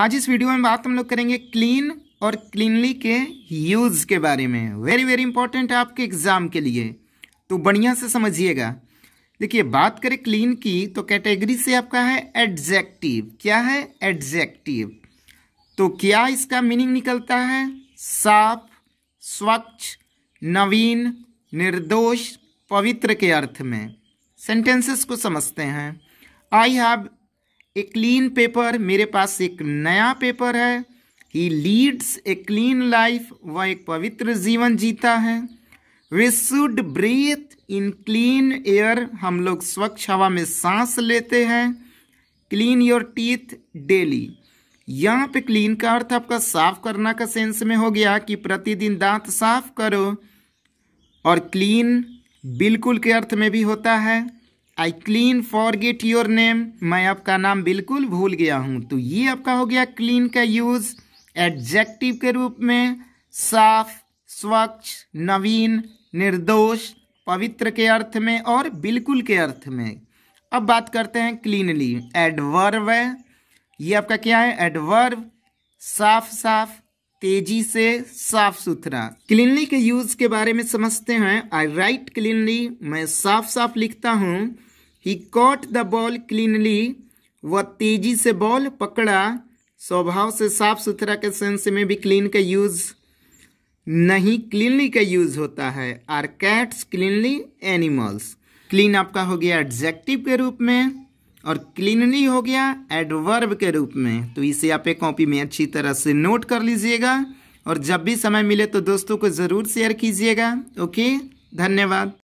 आज इस वीडियो में बात हम लोग करेंगे क्लीन और क्लीनली के यूज़ के बारे में वेरी वेरी इंपॉर्टेंट है आपके एग्ज़ाम के लिए तो बढ़िया से समझिएगा देखिए बात करें क्लीन की तो कैटेगरी से आपका है एडजेक्टिव क्या है एडजेक्टिव तो क्या इसका मीनिंग निकलता है साफ स्वच्छ नवीन निर्दोष पवित्र के अर्थ में सेंटेंसेस को समझते हैं I have a clean paper मेरे पास एक नया पेपर है he leads a clean life वह एक पवित्र जीवन जीता है we should breathe in clean air हम लोग स्वच्छ हवा में सांस लेते हैं क्लीन योर टीथ डेली यहाँ पे क्लीन का अर्थ आपका साफ करना का सेंस में हो गया कि प्रतिदिन दांत साफ करो और क्लीन बिल्कुल के अर्थ में भी होता है I clean forget your name मैं आपका नाम बिल्कुल भूल गया हूँ तो ये आपका हो गया क्लीन का यूज एडजेक्टिव के रूप में साफ स्वच्छ नवीन निर्दोष पवित्र के अर्थ में और बिल्कुल के अर्थ में अब बात करते हैं क्लीनली एडवर्व है ये आपका क्या है एडवर्व साफ साफ तेजी से साफ सुथरा क्लीनली के यूज के बारे में समझते हैं आई राइट क्लीनली मैं साफ साफ लिखता हूँ he caught the ball cleanly वह तेजी से बॉल पकड़ा स्वभाव से साफ सुथरा के सेंस में भी क्लीन का यूज नहीं क्लीनली का यूज होता है are cats cleanly animals clean आपका हो गया एडजेक्टिव के रूप में और क्लीनली हो गया एडवर्ब के रूप में तो इसे आप एक कॉपी में अच्छी तरह से नोट कर लीजिएगा और जब भी समय मिले तो दोस्तों को ज़रूर शेयर कीजिएगा ओके धन्यवाद